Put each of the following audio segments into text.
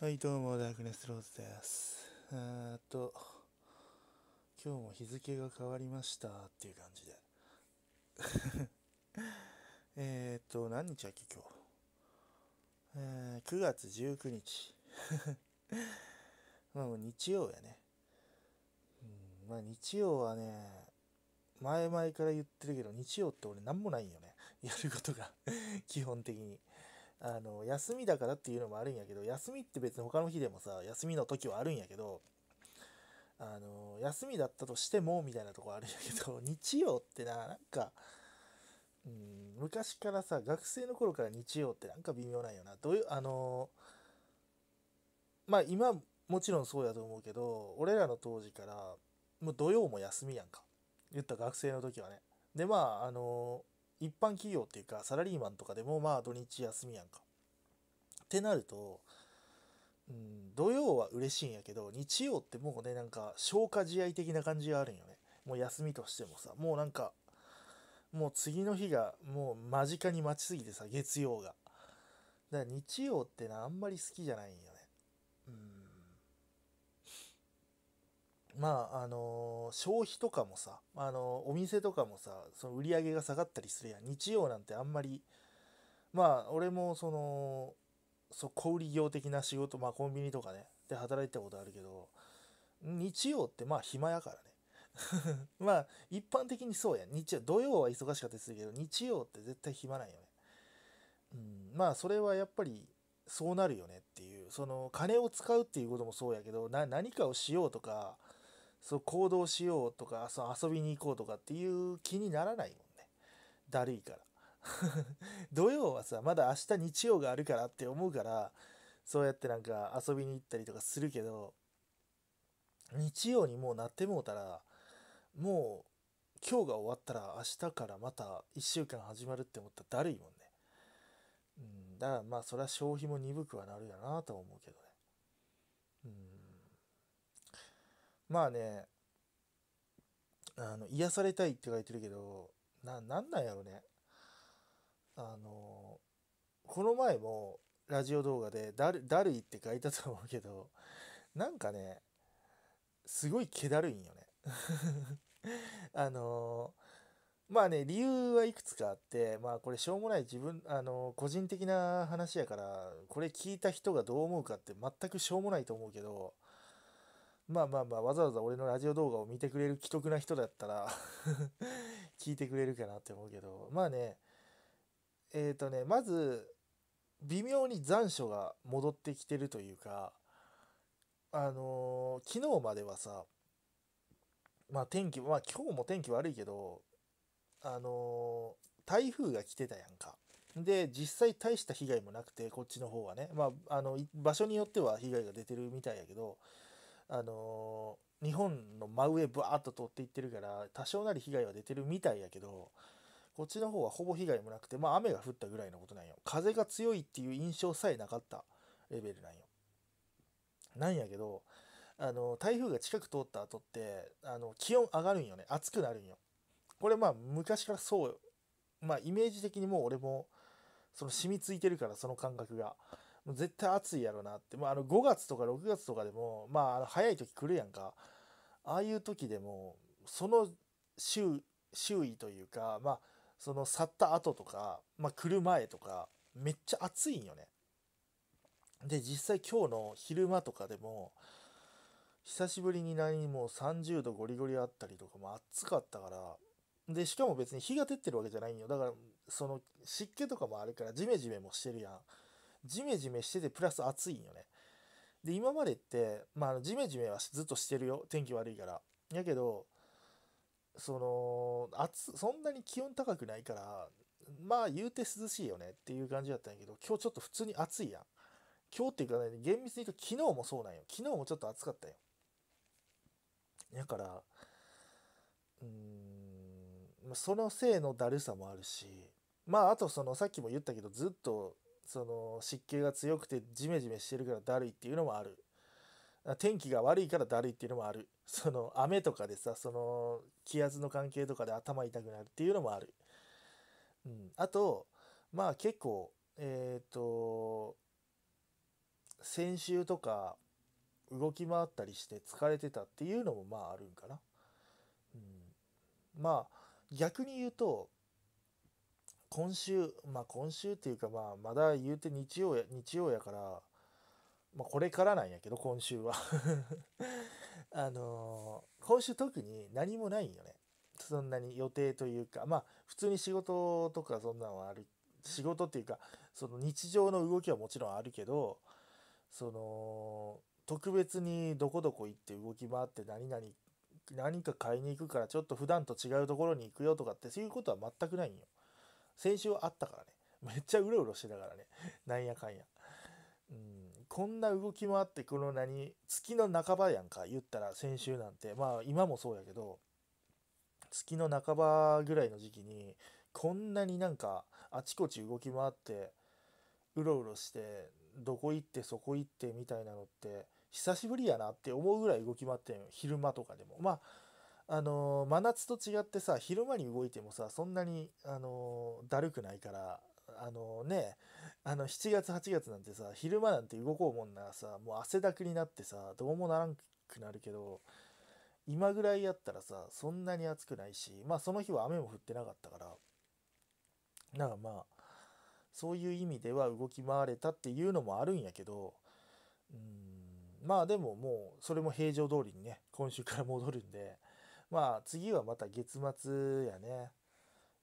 はい、どうも、ダークネスローズです。えっと、今日も日付が変わりましたっていう感じで。えっと、何日だっけ、今日。えー、9月19日。まあもう日曜やね。うん、まあ日曜はね、前々から言ってるけど、日曜って俺何もないよね。やることが基本的に。あの休みだからっていうのもあるんやけど休みって別に他の日でもさ休みの時はあるんやけどあの休みだったとしてもみたいなとこあるんやけど 日曜ってななんかうん昔からさ学生の頃から日曜ってなんか微妙なんよなどういうあのまあ今もちろんそうやと思うけど俺らの当時からもう土曜も休みやんか言った学生の時はねでまああの一般企業っていうかサラリーマンとかでもまあ土日休みやんか。ってなると、うん、土曜は嬉しいんやけど日曜ってもうねなんか消化試合的な感じがあるんよね。もう休みとしてもさもうなんかもう次の日がもう間近に待ちすぎてさ月曜が。だから日曜ってなあんまり好きじゃないんやまああの消費とかもさ、あのお店とかもさその売り上げが下がったりするやん日曜なんてあんまりまあ俺もそのそ小売業的な仕事まあコンビニとかねで働いてたことあるけど日曜ってまあ暇やからね まあ一般的にそうやん日曜土曜は忙しかったりするけど日曜って絶対暇ないよね、うん、まあそれはやっぱりそうなるよねっていうその金を使うっていうこともそうやけど何かをしようとかそう行動しようとかそう遊びに行こうとかっていう気にならないもんねだるいから 土曜はさまだ明日日曜があるからって思うからそうやってなんか遊びに行ったりとかするけど日曜にもうなってもうたらもう今日が終わったら明日からまた1週間始まるって思ったらだるいもんねうんだからまあそれは消費も鈍くはなるやなとは思うけどねうんまあねあの癒されたいって書いてるけどななんなんやろねあのこの前もラジオ動画でだる「だるい」って書いたと思うけどなんかねすごい気だるいんよね あのまあね理由はいくつかあってまあこれしょうもない自分あの個人的な話やからこれ聞いた人がどう思うかって全くしょうもないと思うけどまあまあまあ、わざわざ俺のラジオ動画を見てくれる既得な人だったら 聞いてくれるかなって思うけど、まあね、えっ、ー、とね、まず、微妙に残暑が戻ってきてるというか、あのー、昨日まではさ、まあ天気、まあ今日も天気悪いけど、あのー、台風が来てたやんか。で、実際大した被害もなくて、こっちの方はね、まあ、あの、場所によっては被害が出てるみたいやけど、あのー、日本の真上バーッと通っていってるから多少なり被害は出てるみたいやけどこっちの方はほぼ被害もなくてまあ雨が降ったぐらいのことなんよ風が強いっていう印象さえなかったレベルなんよなんやけどあのー、台風が近く通った後ってあの気温上がるんよね暑くなるんよこれまあ昔からそうまあイメージ的にもう俺もその染みついてるからその感覚が絶対暑いやろなって、まあ、あの5月とか6月とかでも、まあ、あの早い時来るやんかああいう時でもその周周囲というか、まあ、その去った後とか、まあ、来る前とかめっちゃ暑いんよね。で実際今日の昼間とかでも久しぶりに何も30度ゴリゴリあったりとかも暑かったからでしかも別に日が照ってるわけじゃないんよだからその湿気とかもあるからジメジメもしてるやん。ジメジメしててプラス暑いんよね。で今までって、まあ、ジメジメはずっとしてるよ天気悪いから。やけどその暑そんなに気温高くないからまあ言うて涼しいよねっていう感じだったんやけど今日ちょっと普通に暑いやん。今日っていうかね厳密に言うと昨日もそうなんよ。昨日もちょっと暑かったよ。だからうーんそのせいのだるさもあるしまああとそのさっきも言ったけどずっとその湿気が強くてジメジメしてるからだるいっていうのもある天気が悪いからだるいっていうのもあるその雨とかでさその気圧の関係とかで頭痛くなるっていうのもある、うん、あとまあ結構えっ、ー、と先週とか動き回ったりして疲れてたっていうのもまああるんかな、うん、まあ逆に言うと今週まあ今週っていうかまあまだ言うて日曜や日曜やから、まあ、これからなんやけど今週は あのー、今週特に何もないんよねそんなに予定というかまあ普通に仕事とかそんなのはある仕事っていうかその日常の動きはもちろんあるけどその特別にどこどこ行って動き回って何々何か買いに行くからちょっと普段と違うところに行くよとかってそういうことは全くないんよ。先週あったからねめっちゃうろうろしてたからねなんやかんやうんこんな動きもあってこの何月の半ばやんか言ったら先週なんてまあ今もそうやけど月の半ばぐらいの時期にこんなになんかあちこち動き回ってうろうろしてどこ行ってそこ行ってみたいなのって久しぶりやなって思うぐらい動き回ってん昼間とかでもまああの真夏と違ってさ昼間に動いてもさそんなにあのだるくないからあのねあの7月8月なんてさ昼間なんて動こうもんならさもう汗だくになってさどうもならんくなるけど今ぐらいやったらさそんなに暑くないしまあその日は雨も降ってなかったからだからまあそういう意味では動き回れたっていうのもあるんやけどうんまあでももうそれも平常通りにね今週から戻るんでまあ次はまた月末やね。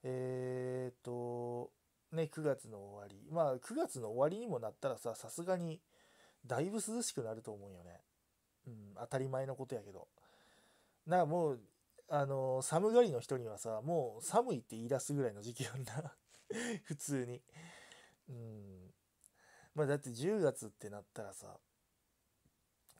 えー、っと、ね、9月の終わり。まあ9月の終わりにもなったらさ、さすがにだいぶ涼しくなると思うよね。うん、当たり前のことやけど。なあもう、あの、寒がりの人にはさ、もう寒いって言い出すぐらいの時期やんな。普通に。うん。まあだって10月ってなったらさ、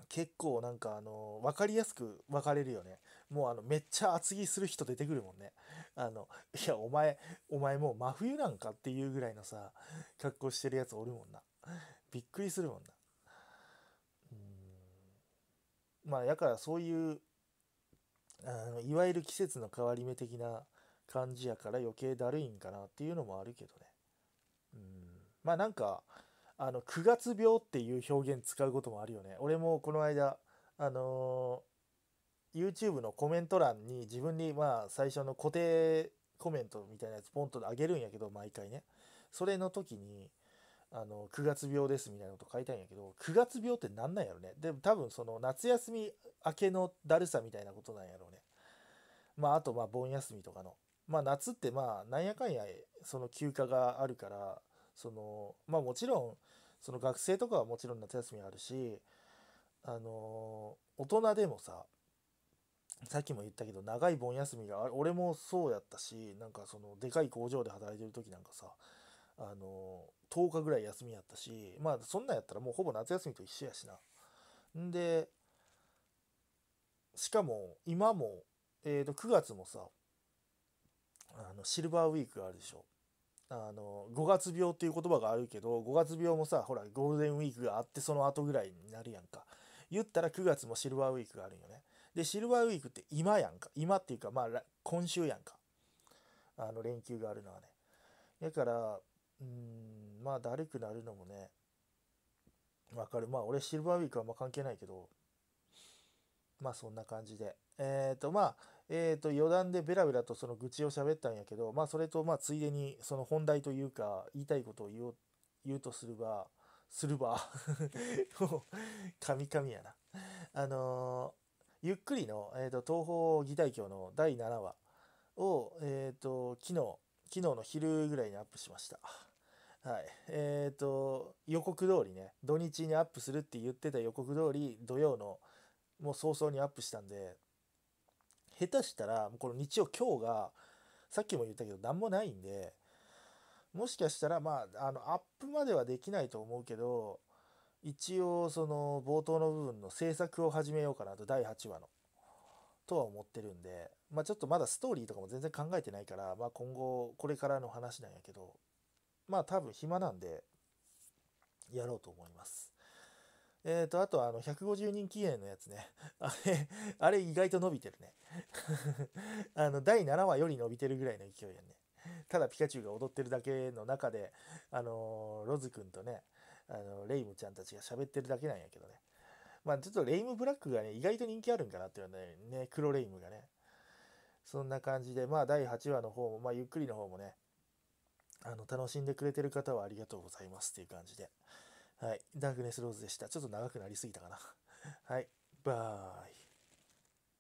結構なんかあの分かりやすく分かれるよねもうあのめっちゃ厚着する人出てくるもんねあのいやお前お前もう真冬なんかっていうぐらいのさ格好してるやつおるもんなびっくりするもんなうんまあやからそういうあのいわゆる季節の変わり目的な感じやから余計だるいんかなっていうのもあるけどねうんまあなんかあの9月病っていう表現使うこともあるよね俺もこの間あのー、YouTube のコメント欄に自分にまあ最初の固定コメントみたいなやつポンとあげるんやけど毎回ねそれの時にあの9月病ですみたいなこと書いたんやけど9月病ってなんなんやろねでも多分その夏休み明けのだるさみたいなことなんやろうねまああとまあ盆休みとかのまあ夏ってまあなんやかんやその休暇があるからそのまあもちろんその学生とかはもちろん夏休みあるしあの大人でもささっきも言ったけど長い盆休みが俺もそうやったしなんかそのでかい工場で働いてる時なんかさあの10日ぐらい休みやったしまあそんなんやったらもうほぼ夏休みと一緒やしなんでしかも今も、えー、と9月もさあのシルバーウィークがあるでしょあの5月病っていう言葉があるけど5月病もさほらゴールデンウィークがあってその後ぐらいになるやんか言ったら9月もシルバーウィークがあるんよねでシルバーウィークって今やんか今っていうかまあ今週やんかあの連休があるのはねだからうんまあだるくなるのもねわかるまあ俺シルバーウィークはあ関係ないけどまあそんな感じでえっ、ー、とまあえー、と、余談でベラベラとその愚痴を喋ったんやけど、まあ、それと、まあ、ついでに、その本題というか、言いたいことを言う、言うとすれば、すれば、カミカミやな。あのー、ゆっくりの、えー、と、東方議大教の第7話を、えと、昨日、昨日の昼ぐらいにアップしました。はい。えー、と、予告通りね、土日にアップするって言ってた予告通り、土曜のもう早々にアップしたんで、下手したらこの日曜今日がさっきも言ったけど何もないんでもしかしたらまああのアップまではできないと思うけど一応その冒頭の部分の制作を始めようかなと第8話のとは思ってるんでまあちょっとまだストーリーとかも全然考えてないからまあ今後これからの話なんやけどまあ多分暇なんでやろうと思います。えっ、ー、と、あとはあの、150人記念のやつね。あれ、あれ意外と伸びてるね。あの、第7話より伸びてるぐらいの勢いやね。ただピカチュウが踊ってるだけの中で、あのー、ロズくんとね、あの、レイムちゃんたちが喋ってるだけなんやけどね。まあ、ちょっとレイムブラックがね、意外と人気あるんかなっていうね、ね、黒レイムがね。そんな感じで、まあ、第8話の方も、まあ、ゆっくりの方もね、あの、楽しんでくれてる方はありがとうございますっていう感じで。はい。ダークネスローズでした。ちょっと長くなりすぎたかな。はい。バーイ。